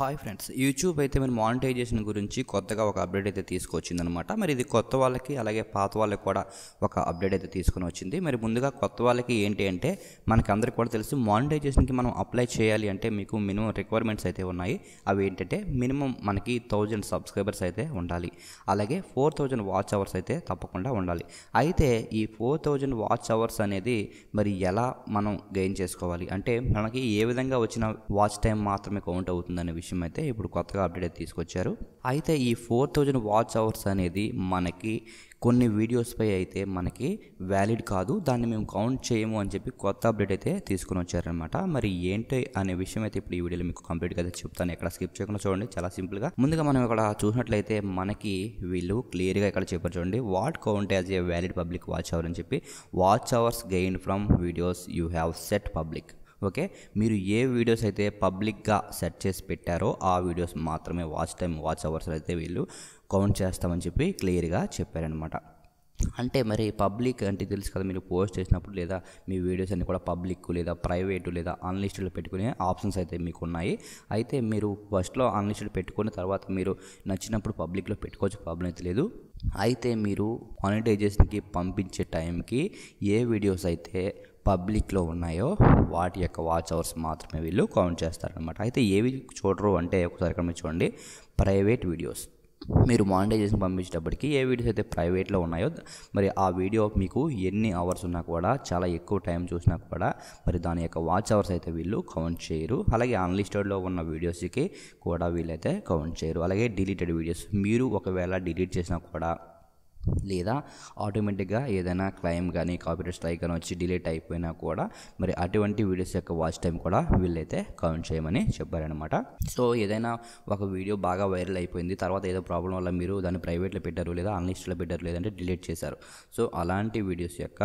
hi friends YouTube అయితే మీరు monetisation గురించి కొత్తగా ఒక అప్డేట్ అయితే తీసుకొచ్చిందనమాట మరి ఇది కొత్త వాళ్ళకి అలాగే పాత వాళ్ళకి కూడా ఒక అప్డేట్ అయితే తీసుకుని వచ్చింది మరి ముందుగా కొత్త వాళ్ళకి ఏంటి అంటే మనకి అందరికీ కూడా తెలుసు మానిటైజేషన్కి మనం అప్లై చేయాలి అంటే మీకు మినిమం రిక్వైర్మెంట్స్ అయితే ఉన్నాయి అవి ఏంటంటే మినిమం మనకి థౌజండ్ సబ్స్క్రైబర్స్ అయితే ఉండాలి అలాగే ఫోర్ థౌజండ్ వాచ్ అవర్స్ అయితే తప్పకుండా ఉండాలి అయితే ఈ ఫోర్ థౌజండ్ వాచ్ అవర్స్ అనేది మరి ఎలా మనం గెయిన్ చేసుకోవాలి అంటే మనకి ఏ విధంగా వచ్చిన వాచ్ టైం మాత్రమే కౌంట్ అవుతుందనే విషయం విషయం అయితే ఇప్పుడు కొత్తగా అప్డేట్ అయితే తీసుకొచ్చారు అయితే ఈ ఫోర్ థౌజండ్ వాచ్ అవర్స్ అనేది మనకి కొన్ని వీడియోస్పై అయితే మనకి వ్యాలిడ్ కాదు దాన్ని మేము కౌంట్ చేయము అని చెప్పి కొత్త అప్డేట్ అయితే తీసుకుని వచ్చారనమాట మరి ఏంటి అనే విషయం అయితే ఇప్పుడు ఈ వీడియోలో మీకు కంప్లీట్గా అయితే చెప్తాను ఎక్కడ స్కిప్ చేయకుండా చూడండి చాలా సింపుల్గా ముందుగా మనం ఇక్కడ చూసినట్లయితే మనకి వీళ్ళు క్లియర్గా ఇక్కడ చెప్పారు చూడండి what count as a valid public watch hour అని చెప్పి watch hours gain from videos you have set public okay మీరు ఏ వీడియోస్ అయితే పబ్లిక్గా సెట్ చేసి పెట్టారో ఆ వీడియోస్ మాత్రమే వాచ్ టైం వాచ్ అవర్స్ అయితే వీళ్ళు కౌంట్ చేస్తామని చెప్పి క్లియర్గా చెప్పారనమాట అంటే మరి పబ్లిక్ అంటే తెలుసు కదా మీరు పోస్ట్ చేసినప్పుడు లేదా మీ వీడియోస్ అన్ని కూడా పబ్లిక్ లేదా ప్రైవేటు లేదా అన్లిస్టెడ్లో పెట్టుకునే ఆప్షన్స్ అయితే మీకు ఉన్నాయి అయితే మీరు ఫస్ట్లో అన్లిస్టెడ్ పెట్టుకున్న తర్వాత మీరు నచ్చినప్పుడు పబ్లిక్లో పెట్టుకోవచ్చు ప్రాబ్లం అయితే లేదు అయితే మీరు మానిటైజేషన్కి పంపించే టైంకి ఏ వీడియోస్ అయితే పబ్లిక్లో ఉన్నాయో వాటి యొక్క వాచ్ అవర్స్ మాత్రమే వీళ్ళు కౌంట్ చేస్తారనమాట అయితే ఏవి చూడరు అంటే ఒకసారి ఇక్కడ చూడండి ప్రైవేట్ వీడియోస్ మీరు మానిటైజేషన్ పంపించేటప్పటికి ఏ వీడియోస్ అయితే ప్రైవేట్లో ఉన్నాయో మరి ఆ వీడియో మీకు ఎన్ని అవర్స్ ఉన్నా కూడా చాలా ఎక్కువ టైం చూసినా కూడా మరి దాని యొక్క వాచ్ అవర్స్ అయితే వీళ్ళు కౌంట్ చేయరు అలాగే అన్లిస్టెడ్లో ఉన్న వీడియోస్కి కూడా వీళ్ళైతే కౌంట్ చేయరు అలాగే డిలీటెడ్ వీడియోస్ మీరు ఒకవేళ డిలీట్ చేసినా కూడా లేదా ఆటోమేటిక్గా ఏదైనా క్లైమ్ కానీ కాపీరైట్ స్ట్రైక్ కానీ వచ్చి డిలేట్ అయిపోయినా కూడా మరి అటువంటి వీడియోస్ యొక్క వాచ్ టైం కూడా వీళ్ళైతే కౌంట్ చేయమని చెప్పారనమాట సో ఏదైనా ఒక వీడియో బాగా వైరల్ అయిపోయింది తర్వాత ఏదో ప్రాబ్లం వల్ల మీరు దాన్ని ప్రైవేట్లో పెట్టారు లేదా అన్లిస్ట్లో పెట్టారు లేదంటే డిలీట్ చేశారు సో అలాంటి వీడియోస్ యొక్క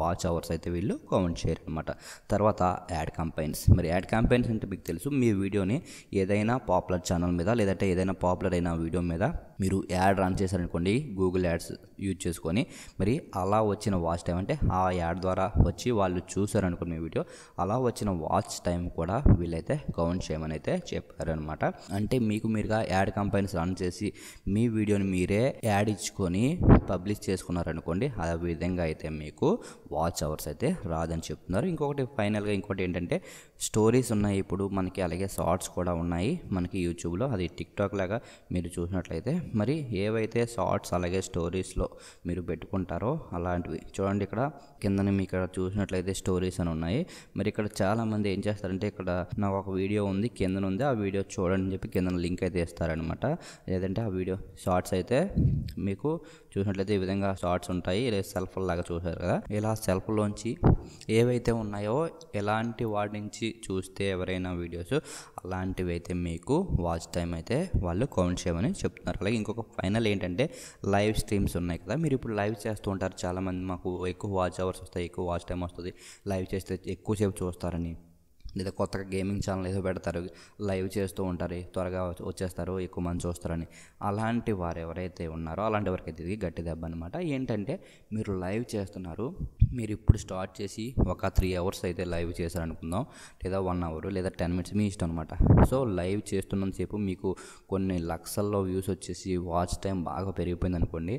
వాచ్ అవర్స్ అయితే వీళ్ళు కౌంట్ చేయరు అనమాట తర్వాత యాడ్ క్యాంపెయిన్స్ మరి యాడ్ క్యాంపెయిన్స్ అంటే మీకు తెలుసు మీ వీడియోని ఏదైనా పాపులర్ ఛానల్ మీద లేదంటే ఏదైనా పాపులర్ అయిన వీడియో మీద మీరు యాడ్ రన్ చేశారనుకోండి గూగుల్ యాడ్స్ యూజ్ చేసుకొని మరి అలా వచ్చిన వాచ్ టైం అంటే ఆ యాడ్ ద్వారా వచ్చి వాళ్ళు చూసారనుకో మీ వీడియో అలా వచ్చిన వాచ్ టైం కూడా వీళ్ళైతే కౌంట్ చేయమని అయితే చెప్పారనమాట అంటే మీకు మీరుగా యాడ్ కంపెనీస్ రన్ చేసి మీ వీడియోని మీరే యాడ్ ఇచ్చుకొని పబ్లిష్ చేసుకున్నారనుకోండి ఆ విధంగా అయితే మీకు వాచ్ అవర్స్ అయితే రాదని చెప్తున్నారు ఇంకొకటి ఫైనల్గా ఇంకోటి ఏంటంటే స్టోరీస్ ఉన్నాయి ఇప్పుడు మనకి అలాగే షార్ట్స్ కూడా ఉన్నాయి మనకి యూట్యూబ్లో అది టిక్టాక్ లాగా మీరు చూసినట్లయితే మరి ఏవైతే షార్ట్స్ అలాగే స్టోరీస్ స్టోరీస్లో మీరు పెట్టుకుంటారో అలాంటివి చూడండి ఇక్కడ కిందనే మీకు ఇక్కడ చూసినట్లయితే స్టోరీస్ అని ఉన్నాయి మరి ఇక్కడ చాలామంది ఏం చేస్తారంటే ఇక్కడ నాకు ఒక వీడియో ఉంది కిందన ఉంది ఆ వీడియో చూడండి అని చెప్పి కిందన లింక్ అయితే ఇస్తారనమాట లేదంటే ఆ వీడియో షార్ట్స్ అయితే మీకు చూసినట్లయితే ఈ విధంగా షార్ట్స్ ఉంటాయి సెల్ఫ్ లాగా చూసారు కదా ఇలా సెల్ఫ్లోంచి ఏవైతే ఉన్నాయో ఎలాంటి వాటి నుంచి చూస్తే ఎవరైనా వీడియోస్ అలాంటివి అయితే మీకు వాచ్ టైం అయితే వాళ్ళు కౌంట్ చేయమని చెప్తున్నారు అలాగే ఇంకొక ఫైనల్ ఏంటంటే లైవ్ స్ట్రీమ్స్ ఉన్నాయి కదా మీరు ఇప్పుడు లైవ్ చేస్తూ ఉంటారు చాలామంది మాకు ఎక్కువ వాచ్ అవర్స్ వస్తాయి ఎక్కువ వాచ్ టైం వస్తుంది లైవ్ చేస్తే ఎక్కువసేపు చూస్తారని లేదా కొత్తగా గేమింగ్ ఛానల్ ఏదో పెడతారు లైవ్ చేస్తూ ఉంటారు త్వరగా వచ్చేస్తారు ఎక్కువ మంది చూస్తారని అలాంటి వారు ఎవరైతే ఉన్నారో అలాంటి వారికైతే ఇది గట్టి దెబ్బ అనమాట ఏంటంటే మీరు లైవ్ చేస్తున్నారు మీరు ఇప్పుడు స్టార్ట్ చేసి ఒక త్రీ అవర్స్ అయితే లైవ్ చేశారనుకుందాం లేదా వన్ అవర్ లేదా టెన్ మినిట్స్ మీ ఇష్టం అనమాట సో లైవ్ చేస్తున్నంతసేపు మీకు కొన్ని లక్షల్లో వ్యూస్ వచ్చేసి వాచ్ టైం బాగా పెరిగిపోయింది అనుకోండి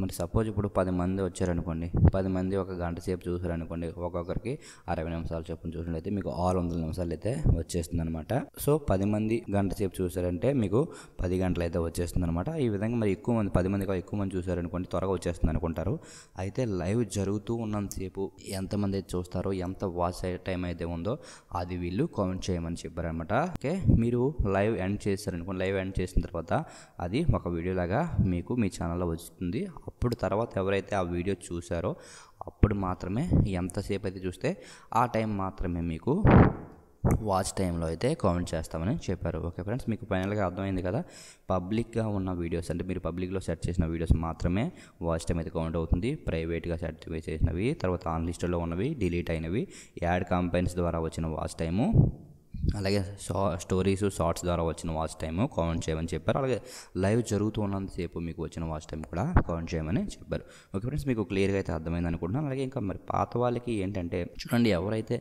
మరి సపోజ్ ఇప్పుడు పది మంది వచ్చారనుకోండి పది మంది ఒక గంట సేపు చూసారనుకోండి ఒక్కొక్కరికి అరవై నిమిషాలు చొప్పున చూసినట్లయితే మీకు ఆరు వందల నిమిషాలు అయితే వచ్చేస్తుంది అనమాట సో పది మంది గంట సేపు చూసారంటే మీకు పది గంటలు అయితే వచ్చేస్తుంది అనమాట ఈ విధంగా మరి ఎక్కువ మంది పది మంది ఎక్కువ మంది చూసారనుకోండి త్వరగా వచ్చేస్తుంది అనుకుంటారు అయితే లైవ్ జరుగుతూ ఉన్నంతసేపు ఎంతమంది అయితే చూస్తారో ఎంత వాచ్ టైం అయితే ఉందో అది వీళ్ళు కామెంట్ చేయమని చెప్పారనమాట ఓకే మీరు లైవ్ ఎండ్ చేస్తారనుకోండి లైవ్ ఎండ్ చేసిన తర్వాత అది ఒక వీడియోలాగా మీకు మీ ఛానల్లో వస్తుంది అప్పుడు తర్వాత ఎవరైతే ఆ వీడియో చూసారో అప్పుడు మాత్రమే ఎంతసేపు అయితే చూస్తే ఆ టైం మాత్రమే మీకు వాచ్ టైంలో అయితే కామెంట్ చేస్తామని చెప్పారు ఓకే ఫ్రెండ్స్ మీకు ఫైనల్గా అర్థమైంది కదా పబ్లిక్గా ఉన్న వీడియోస్ అంటే మీరు పబ్లిక్లో సెట్ చేసిన వీడియోస్ మాత్రమే వాచ్ టైం అయితే కౌంట్ అవుతుంది ప్రైవేట్గా సెట్ చేసినవి తర్వాత ఆన్లిస్టులో ఉన్నవి డిలీట్ అయినవి యాడ్ కంపెనీస్ ద్వారా వచ్చిన వాచ్ టైము అలాగే షా స్టోరీస్ షార్ట్స్ ద్వారా వచ్చిన వాచ్ టైమ్ కామెంట్ చేయమని చెప్పారు అలాగే లైవ్ జరుగుతూ ఉన్నంతసేపు మీకు వచ్చిన వాచ్ టైం కూడా కామెంట్ చేయమని చెప్పారు ఓకే ఫ్రెండ్స్ మీకు క్లియర్గా అయితే అర్థమైంది అనుకుంటున్నాను అలాగే ఇంకా మరి పాత వాళ్ళకి ఏంటంటే చూడండి ఎవరైతే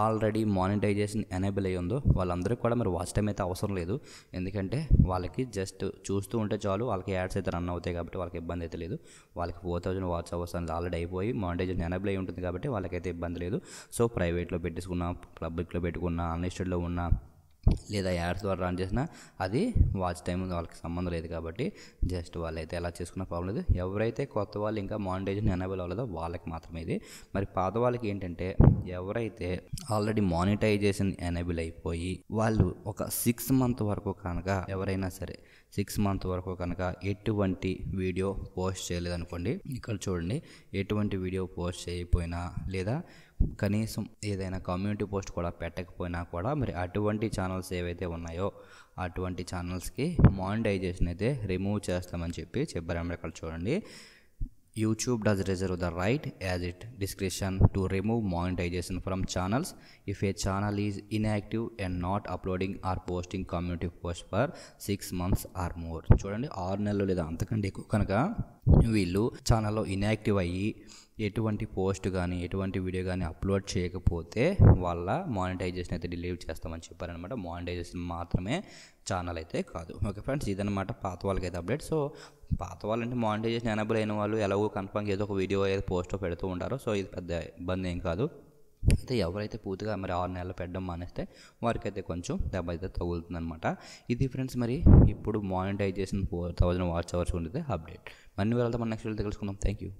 ఆల్రెడీ మానిటైజేషన్ ఎనేబుల్ అయ్యి ఉందో వాళ్ళందరికీ కూడా మరి వాచ్ టైం అయితే అవసరం లేదు ఎందుకంటే వాళ్ళకి జస్ట్ చూస్తూ ఉంటే చాలు వాళ్ళకి యాడ్స్ అయితే రన్ అవుతాయి కాబట్టి వాళ్ళకి ఇబ్బంది అయితే లేదు వాళ్ళకి ఫోర్ థౌజండ్ వాచ్ అవర్స్ అనేది ఆల్రెడీ అయిపోయి మానిటైజేషన్ ఎనేబుల్ అయి ఉంటుంది కాబట్టి వాళ్ళకైతే ఇబ్బంది లేదు సో ప్రైవేట్లో పెట్టేసుకున్న పబ్లిక్లో పెట్టుకున్న అన్లిస్టెడ్లో ఉన్నా లేదా యాడ్స్ ద్వారా రన్ చేసినా అది వాచ్ టైం వాళ్ళకి సంబంధం లేదు కాబట్టి జస్ట్ వాళ్ళైతే ఎలా చేసుకున్న ప్రాబ్లం లేదు ఎవరైతే కొత్త వాళ్ళు ఇంకా మానిటైజేషన్ ఎనేబుల్ అవ్వలేదో వాళ్ళకి మాత్రమే ఇది మరి పాత వాళ్ళకి ఏంటంటే ఎవరైతే ఆల్రెడీ మానిటైజేషన్ ఎనేబుల్ అయిపోయి వాళ్ళు ఒక సిక్స్ మంత్ వరకు కనుక ఎవరైనా సరే సిక్స్ మంత్ వరకు కనుక ఎటువంటి వీడియో పోస్ట్ చేయలేదనుకోండి ఇక్కడ చూడండి ఎటువంటి వీడియో పోస్ట్ చేయకపోయినా లేదా కనీసం ఏదైనా కమ్యూనిటీ పోస్ట్ కూడా పెట్టకపోయినా కూడా మరి అటువంటి ఛానల్స్ ఏవైతే ఉన్నాయో అటువంటి ఛానల్స్కి మానిటైజేషన్ అయితే రిమూవ్ చేస్తామని చెప్పి చెప్పారు మీరు ఇక్కడ చూడండి YouTube does reserve the right as it description to remove monetization from channels if a channel is inactive and not uploading or posting community post for six months or more చూడండి ఆరు నెలలు లేదా అంతకంటే ఎక్కువ కనుక వీళ్ళు ఛానల్లో ఇన్యాక్టివ్ అయ్యి ఎటువంటి పోస్ట్ కానీ ఎటువంటి వీడియో కానీ అప్లోడ్ చేయకపోతే వాళ్ళ మానిటైజేషన్ అయితే డిలీవ్ చేస్తామని చెప్పారనమాట మానిటైజేషన్ మాత్రమే ఛానల్ అయితే కాదు ఓకే ఫ్రెండ్స్ ఇదనమాట పాత వాళ్ళకైతే అప్డేట్ సో పాత వాళ్ళంటే మానిటైజేషన్ ఎనబుల్ అయిన వాళ్ళు ఎలాగో కన్ఫర్మ్ ఏదో ఒక వీడియో ఏదో పోస్టో పెడుతూ ఉంటారో సో ఇది పెద్ద ఇబ్బంది ఏం కాదు అయితే ఎవరైతే పూర్తిగా మరి ఆరు నెలలు పెట్టడం మానేస్తే అయితే కొంచెం దెబ్బ అయితే తగులుతుందనమాట ఇది ఫ్రెండ్స్ మరి ఇప్పుడు monetization four thousand watch hours ఉండితే అప్డేట్ మన్ని వెళ్తే మన నెక్స్ట్ వీడియో తెలుసుకుందాం థ్యాంక్ యూ